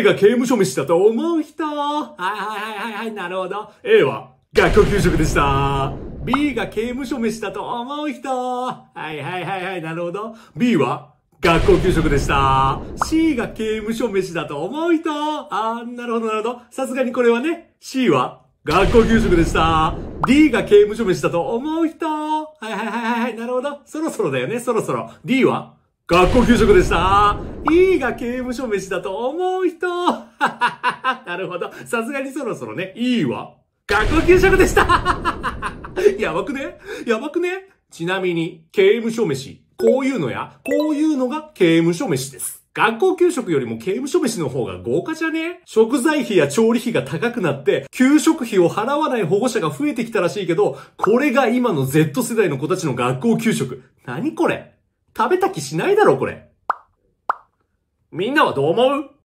A が刑務所飯だと思う人はいはいはいはい、なるほど。A は学校給食でした。B が刑務所飯だと思う人はいはいはいはい、なるほど。B は学校給食でした。C が刑務所飯だと思う人あー、なるほどなるほど。さすがにこれはね、C は学校給食でした。D が刑務所飯だと思う人はいはいはいはい、なるほど。そろそろだよね、そろそろ。D は学校給食でしたいいが刑務所飯だと思う人 なるほど。さすがにそろそろね、いいわ。学校給食でした やばくねやばくねちなみに、刑務所飯、こういうのや、こういうのが刑務所飯です。学校給食よりも刑務所飯の方が豪華じゃね食材費や調理費が高くなって、給食費を払わない保護者が増えてきたらしいけど、これが今の Z 世代の子たちの学校給食。何これ食べた気しないだろ、これ。みんなはどう思う